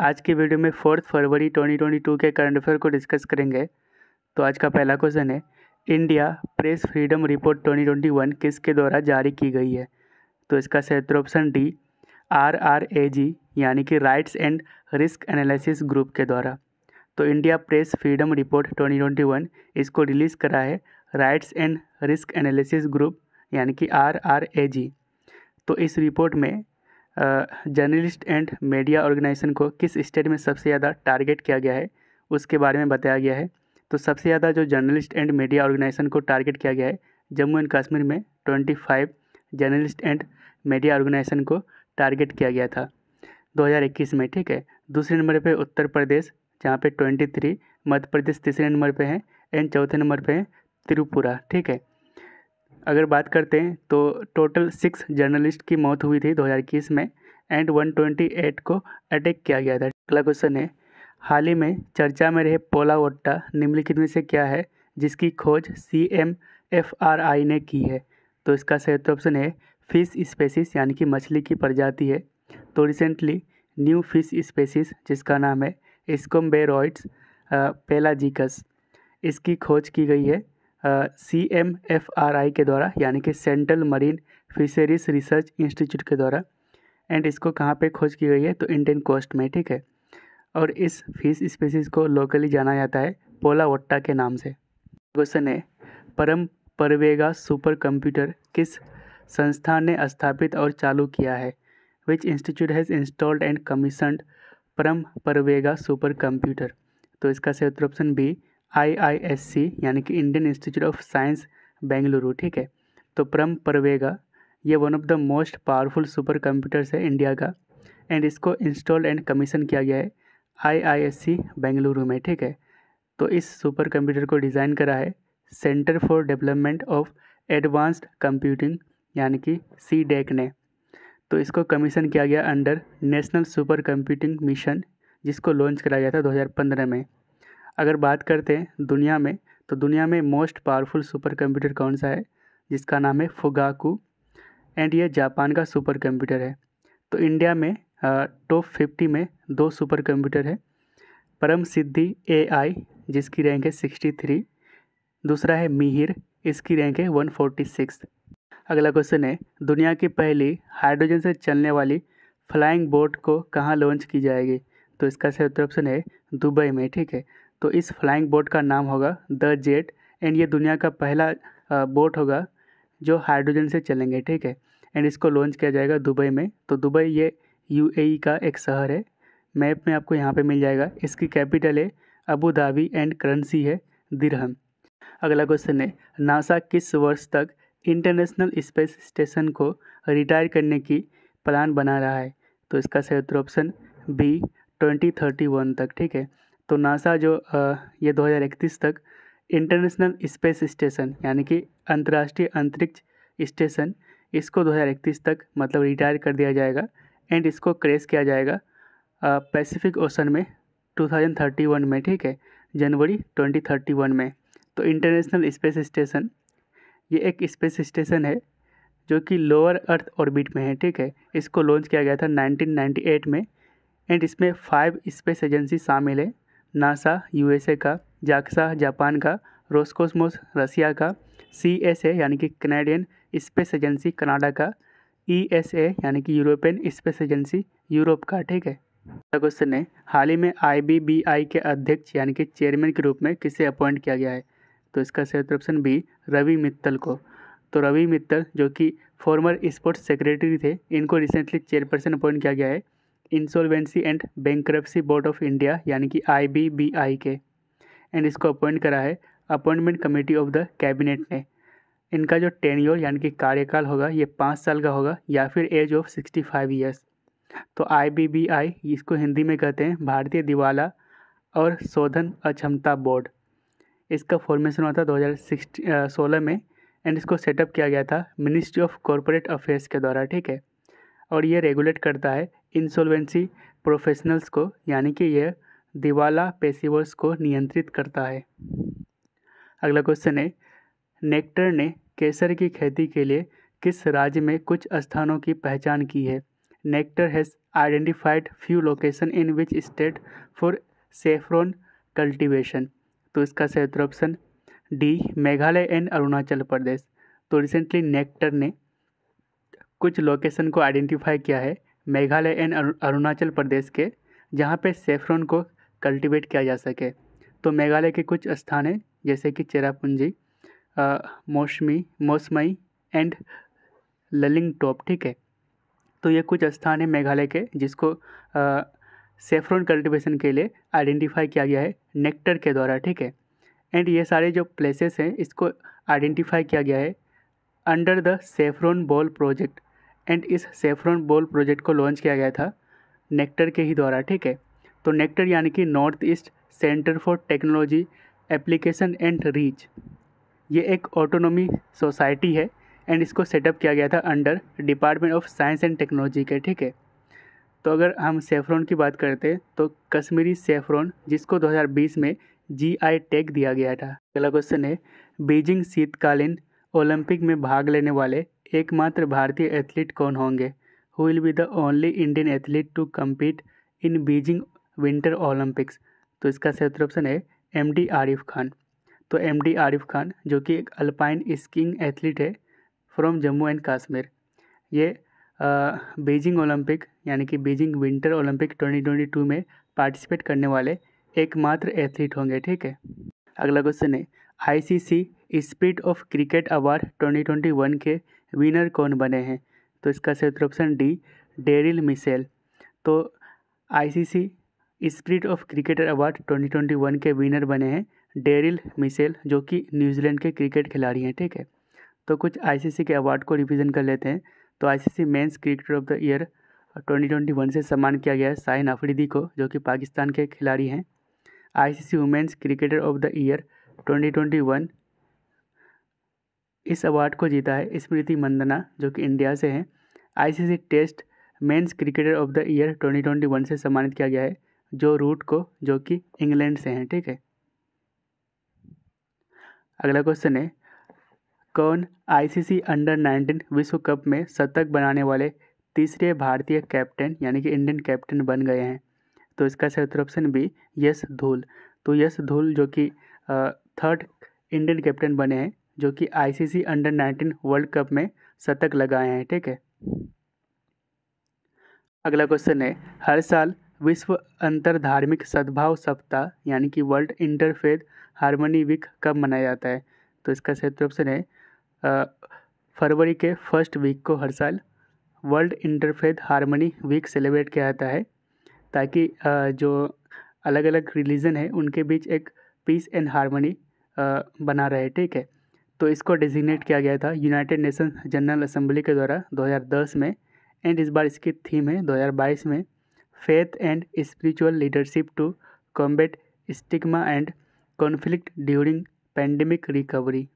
आज की वीडियो में फोर्थ फरवरी 2022 के करंट अफेयर को डिस्कस करेंगे तो आज का पहला क्वेश्चन है इंडिया प्रेस फ्रीडम रिपोर्ट 2021 किसके द्वारा जारी की गई है तो इसका क्षेत्र option D R R A G यानी कि rights and risk analysis group के द्वारा तो India press freedom report one इसको रिलीज़ करा है rights and risk analysis group यानी कि आर आर ए जी तो इस रिपोर्ट में जर्नलिस्ट एंड मीडिया ऑर्गेनाइजेशन को किस स्टेट में सबसे ज़्यादा टारगेट किया गया है उसके बारे में बताया गया है तो सबसे ज़्यादा जो जर्नलिस्ट एंड मीडिया ऑर्गेनाइजेशन को टारगेट किया गया है जम्मू एंड कश्मीर में twenty five journalist and media organisation को टारगेट किया गया था 2021 में ठीक है दूसरे नंबर पे उत्तर प्रदेश जहाँ पे 23 मध्य प्रदेश तीसरे नंबर पे हैं एंड चौथे नंबर पे हैं त्रिपुरा ठीक है अगर बात करते हैं तो टोटल सिक्स जर्नलिस्ट की मौत हुई थी 2021 में एंड 128 को अटैक किया गया था अगला क्वेश्चन है हाल ही में चर्चा में रहे पोला वोट्टा निम्नलिखित में से क्या है जिसकी खोज C M F R I ने की है तो इसका सही ऑप्शन है फिश स्पेसिस यानी कि मछली की प्रजाति है तो रिसेंटली न्यू फिश स्पेसिस जिसका नाम है इसकोम्बेरॉइड्स पेलाजिकस इसकी खोज की गई है C M F R I के द्वारा यानी कि central marine fisheries research institute के द्वारा एंड इसको कहाँ पे खोज की गई है तो इंडियन कोस्ट में ठीक है और इस फिश स्पीसीज को लोकली जाना जाता है पोला वट्टा के नाम से क्वेश्चन है परम परवेगा सुपर कंप्यूटर किस संस्था ने स्थापित और चालू किया है which institute has installed and commissioned Param Pravega super computer तो इसका सही उत्तर ऑप्शन बी आईआईएससी यानी कि Indian institute of science Bengaluru ठीक है तो परम परवेगा ये one of the most powerful super computers है इंडिया का एंड इसको इंस्टॉल एंड कमीशन किया गया है आईआईएससी बेंगलुरु में ठीक है तो इस सुपर कंप्यूटर को डिज़ाइन करा है centre for development of advanced computing यानी कि सी डेक e ने तो इसको कमीशन किया गया under national super computing mission जिसको लॉन्च कराया गया था 2015 में अगर बात करते हैं दुनिया में तो दुनिया में मोस्ट पावरफुल सुपर कंप्यूटर कौन सा है जिसका नाम है फुगाकू एंड यह जापान का सुपर कंप्यूटर है तो इंडिया में टॉप फिफ्टी में दो सुपर कंप्यूटर है परम सिद्धि ए जिसकी रैंक है सिक्सटी थ्री दूसरा है मिहिर इसकी रैंक है वन फोर्टी सिक्स अगला क्वेश्चन है दुनिया की पहली हाइड्रोजन से चलने वाली फ्लाइंग बोट को कहाँ लॉन्च की जाएगी तो इसका सही उत्तर ऑप्शन है दुबई में ठीक है तो इस फ्लाइंग बोट का नाम होगा द जेट एंड ये दुनिया का पहला बोट होगा जो हाइड्रोजन से चलेंगे ठीक है एंड इसको लॉन्च किया जाएगा दुबई में तो दुबई ये यूएई e का एक शहर है मैप में आपको यहाँ पे मिल जाएगा इसकी कैपिटल है अबू धाबी एंड करेंसी है दिरहम अगला क्वेश्चन है नासा किस वर्ष तक इंटरनेशनल स्पेस स्टेशन को रिटायर करने की प्लान बना रहा है तो इसका सही उत्तर option B twenty thirty one तक ठीक है तो नासा जो ये 2031 तक इंटरनेशनल स्पेस स्टेशन यानी कि अंतर्राष्ट्रीय अंतरिक्ष स्टेशन इसको 2031 तक मतलब रिटायर कर दिया जाएगा एंड इसको क्रेश किया जाएगा पैसिफिक ओशन में 2031 में ठीक है जनवरी 2031 में तो इंटरनेशनल स्पेस स्टेशन ये एक स्पेस स्टेशन है जो कि लोअर अर्थ ऑर्बिट में है ठीक है इसको लॉन्च किया गया था 1998 में एंड इसमें फाइव स्पेस एजेंसी शामिल है नासा यूएसए का जाक्सा जापान का रोस्कोसमोस रसिया का सी एस ए यानी कि कनाडियन स्पेस एजेंसी कनाडा का ई एस ए यानी कि यूरोपियन स्पेस एजेंसी यूरोप का ठीक है क्वेश्चन ने हाल ही में आई के अध्यक्ष यानी कि चेयरमैन के रूप में किसे अपॉइंट किया गया है तो इसका सही ऑप्शन बी रवि मित्तल को तो रवि मित्तल जो कि फॉर्मर स्पोर्ट्स सेक्रेटरी थे इनको रिसेंटली चेयरपर्सन अपॉइंट किया गया है insolvency and bankruptcy board of India यानी कि आई के एंड इसको अपॉइंट करा है appointment committee of the cabinet ने इनका जो टेन ईयर यानी कि कार्यकाल होगा ये पाँच साल का होगा या फिर age of sixty five years तो आई इसको हिंदी में कहते हैं भारतीय दिवाला और शोधन अक्षमता बोर्ड इसका फॉर्मेशन हुआ था दो हज़ार सोलह में एंड इसको सेटअप किया गया था मिनिस्ट्री ऑफ कॉरपोरेट अफेयर्स के द्वारा ठीक है और ये रेगुलेट करता है इंसॉल्वेंसी प्रोफेशनल्स को यानी कि यह दिवाला पेशेवर्स को नियंत्रित करता है अगला क्वेश्चन है नेक्टर ने केसर की खेती के लिए किस राज्य में कुछ स्थानों की पहचान की है NECTAR has identified few location in which state for saffron cultivation तो इसका सही उत्तर option D Meghalaya and Arunachal Pradesh तो रिसेंटली नेक्टर ने कुछ लोकेशन को आइडेंटिफाई किया है मेघालय एंड अरुणाचल प्रदेश के जहाँ पे सेफ्रॉन को कल्टीवेट किया जा सके तो मेघालय के कुछ स्थान हैं जैसे कि चेरापूंजी मौसमी मौसमई एंड ललिंग टॉप ठीक है तो ये कुछ स्थान हैं मेघालय के जिसको आ, सेफ्रॉन कल्टीवेशन के लिए आइडेंटिफाई किया गया है नेक्टर के द्वारा ठीक है एंड ये सारे जो प्लेसेस हैं इसको आइडेंटिफाई किया गया है under the saffron bowl project and इस सेफ्रॉन बोल प्रोजेक्ट को लॉन्च किया गया था नेक्टर के ही द्वारा ठीक है तो नेक्टर यानी कि north east centre for technology application and reach ये एक ऑटोनोमी सोसाइटी है एंड इसको सेटअप किया गया था under department of science and technology के ठीक है तो अगर हम सेफ्रॉन की बात करते तो कश्मीरी सेफ्रॉन जिसको 2020 में जी आई टैग दिया गया था अगला क्वेश्चन है बीजिंग शीतकालीन ओलंपिक में भाग लेने वाले एकमात्र भारतीय एथलीट कौन होंगे who will be the only Indian athlete to compete in Beijing winter Olympics तो इसका सही ऑप्शन है एम डी आरिफ खान तो एम डी आरिफ खान जो कि एक अल्पाइन स्कीइंग एथलीट है फ्रॉम जम्मू एंड कश्मीर ये बीजिंग ओलंपिक यानी कि बीजिंग विंटर ओलंपिक 2022 में पार्टिसिपेट करने वाले एकमात्र एथलीट होंगे ठीक है अगला क्वेश्चन है ICC spirit of cricket award 2021 के विनर कौन बने हैं तो इसका सही उत्तर ऑप्शन डी डेरिल मिसेल तो ICC spirit of cricketer award 2021 के विनर बने हैं डेरिल मिसेल जो कि न्यूजीलैंड के क्रिकेट खिलाड़ी हैं ठीक है तो कुछ आईसीसी के अवार्ड को रिप्रेजेंट कर लेते हैं तो ICC men's cricketer of the year 2021 से सम्मान किया गया है साइन अफरीदी को जो कि पाकिस्तान के खिलाड़ी हैं ICC women's cricketer of the year 2021 इस अवार्ड को जीता है स्मृति मंदना जो कि इंडिया से हैं ICC test men's cricketer of the year 2021 से सम्मानित किया गया है जो रूट को जो कि इंग्लैंड से हैं ठीक है अगला क्वेश्चन है कौन आईसीसी अंडर 19 विश्व कप में शतक बनाने वाले तीसरे भारतीय कैप्टन यानी कि इंडियन कैप्टन बन गए हैं तो इसका सही उत्तर ऑप्शन बी यश धूल तो यश धूल जो कि थर्ड इंडियन कैप्टन बने हैं जो कि ICC under nineteen world cup में शतक लगाए हैं ठीक है अगला क्वेश्चन है हर साल विश्व धार्मिक सद्भाव सप्ताह यानी कि वर्ल्ड इंटरफेथ हारमोनी वीक कब मनाया जाता है तो इसका सही ऑप्शन है फरवरी के फर्स्ट वीक को हर साल world interfaith harmony week celebrate किया जाता है ताकि जो अलग अलग रिलीजन है उनके बीच एक पीस एंड हारमोनी बना रहे ठीक है तो इसको डेजिग्नेट किया गया था यूनाइटेड नेशन जनरल असम्बली के द्वारा 2010 में एंड इस बार इसकी थीम है 2022 में faith and spiritual leadership to combat stigma and conflict during pandemic recovery